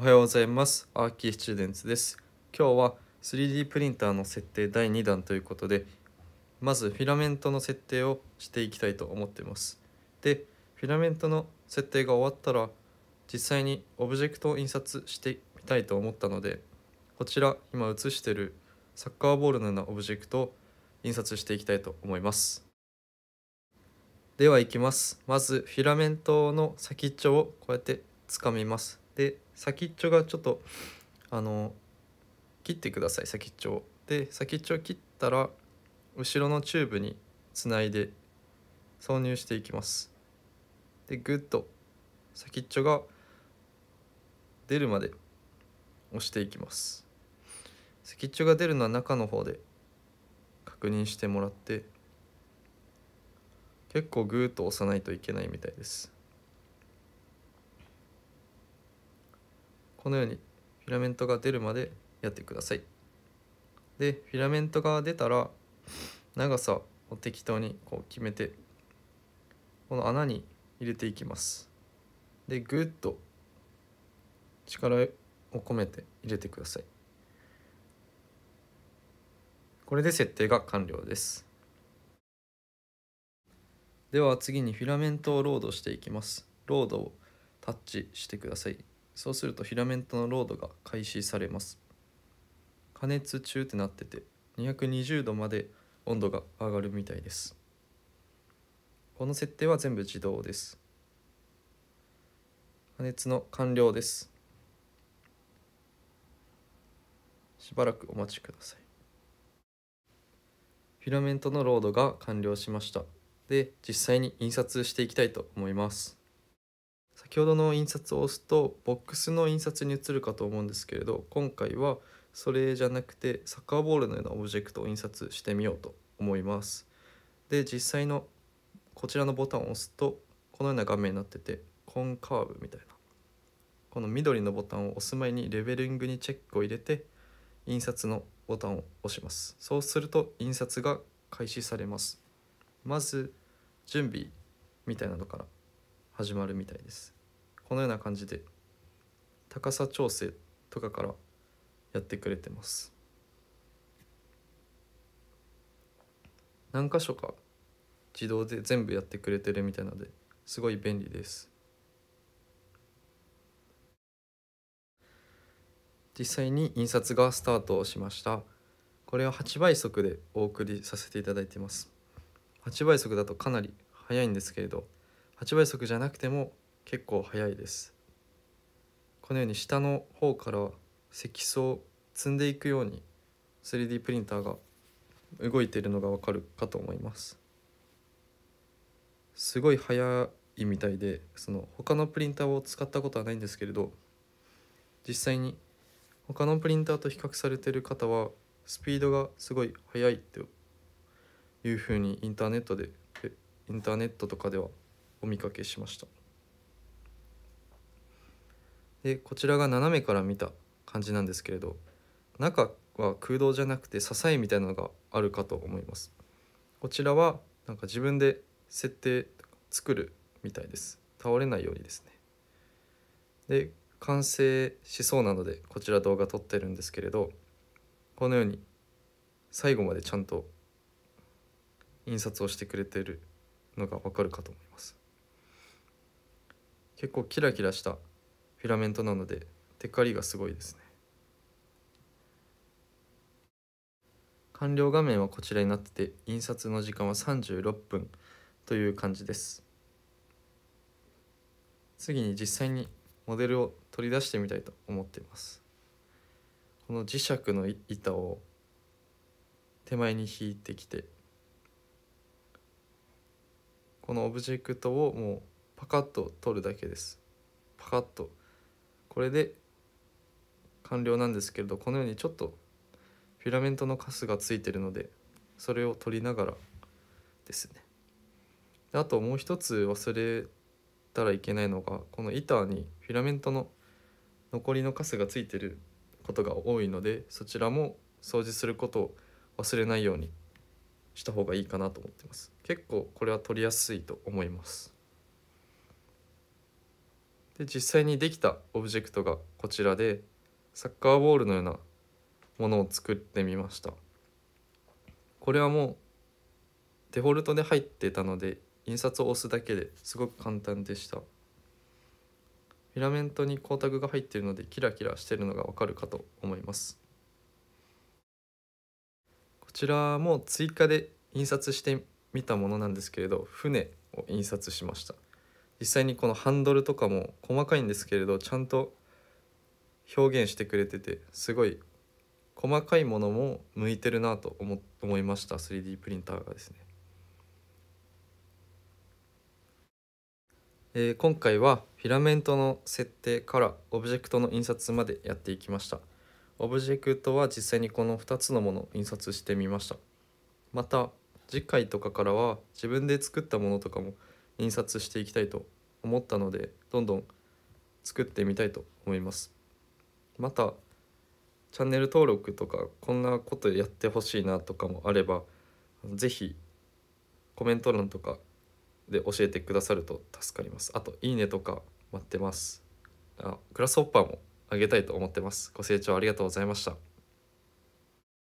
おはようございます。アーキーチューデンツです。今日は 3D プリンターの設定第2弾ということで、まずフィラメントの設定をしていきたいと思っています。で、フィラメントの設定が終わったら、実際にオブジェクトを印刷してみたいと思ったので、こちら今写してるサッカーボールのようなオブジェクトを印刷していきたいと思います。ではいきます。まずフィラメントの先っちょをこうやってつかみます。先っちょがちょっとあの切ってください先っちょを。で先っちょを切ったら後ろのチューブにつないで挿入していきます。でグッと先っちょが出るまで押していきます。先っちょが出るのは中の方で確認してもらって結構グーッと押さないといけないみたいです。このようにフィラメントが出るまでやってくださいでフィラメントが出たら長さを適当にこう決めてこの穴に入れていきますでグッと力を込めて入れてくださいこれで設定が完了ですでは次にフィラメントをロードしていきますロードをタッチしてくださいそうするとフィラメントのロードが開始されます加熱中ってなってて220度まで温度が上がるみたいですこの設定は全部自動です加熱の完了ですしばらくお待ちくださいフィラメントのロードが完了しましたで実際に印刷していきたいと思います先ほどの印刷を押すとボックスの印刷に移るかと思うんですけれど今回はそれじゃなくてサッカーボールのようなオブジェクトを印刷してみようと思いますで実際のこちらのボタンを押すとこのような画面になっててコンカーブみたいなこの緑のボタンを押す前にレベリングにチェックを入れて印刷のボタンを押しますそうすると印刷が開始されますまず準備みたいなのから始まるみたいですこのような感じで高さ調整とかからやってくれてます何箇所か自動で全部やってくれてるみたいなのですごい便利です実際に印刷がスタートしましたこれは8倍速でお送りさせていただいてます8倍速だとかなり早いんですけれど8倍速じゃなくても結構早いですこのように下の方から積層積んでいくように 3D プリンターが動いているのがわかるかと思いますすごい速いみたいでその他のプリンターを使ったことはないんですけれど実際に他のプリンターと比較されてる方はスピードがすごい速いっていうふうにインターネットでインターネットとかではお見かけしましたでこちらが斜めから見た感じなんですけれど中は空洞じゃなくて支えみたいなのがあるかと思いますこちらはなんか自分で設定作るみたいです倒れないようにですねで完成しそうなのでこちら動画撮ってるんですけれどこのように最後までちゃんと印刷をしてくれてるのがわかるかと思います結構キラキラしたフィラメントなのでテカリがすごいですね完了画面はこちらになってて印刷の時間は36分という感じです次に実際にモデルを取り出してみたいと思っていますこの磁石の板を手前に引いてきてこのオブジェクトをもうパカッと取るだけですパカッとこれで完了なんですけれどこのようにちょっとフィラメントのカスがついてるのでそれを取りながらですねあともう一つ忘れたらいけないのがこの板にフィラメントの残りのカスがついてることが多いのでそちらも掃除することを忘れないようにした方がいいかなと思ってます結構これは取りやすいと思いますで実際にできたオブジェクトがこちらでサッカーボールのようなものを作ってみましたこれはもうデフォルトで入ってたので印刷を押すだけですごく簡単でしたフィラメントに光沢が入っているのでキラキラしてるのがわかるかと思いますこちらも追加で印刷してみたものなんですけれど船を印刷しました実際にこのハンドルとかも細かいんですけれどちゃんと表現してくれててすごい細かいものも向いてるなと思思いました 3D プリンターがですね。えー、今回はフィラメントの設定からオブジェクトの印刷までやっていきました。オブジェクトは実際にこの2つのものを印刷してみました。また次回とかからは自分で作ったものとかも印刷していきたいと思ったのでどんどん作ってみたいと思いますまたチャンネル登録とかこんなことやってほしいなとかもあれば是非コメント欄とかで教えてくださると助かりますあといいねとか待ってますあグラスホッパーもあげたいと思ってますご清聴ありがとうございました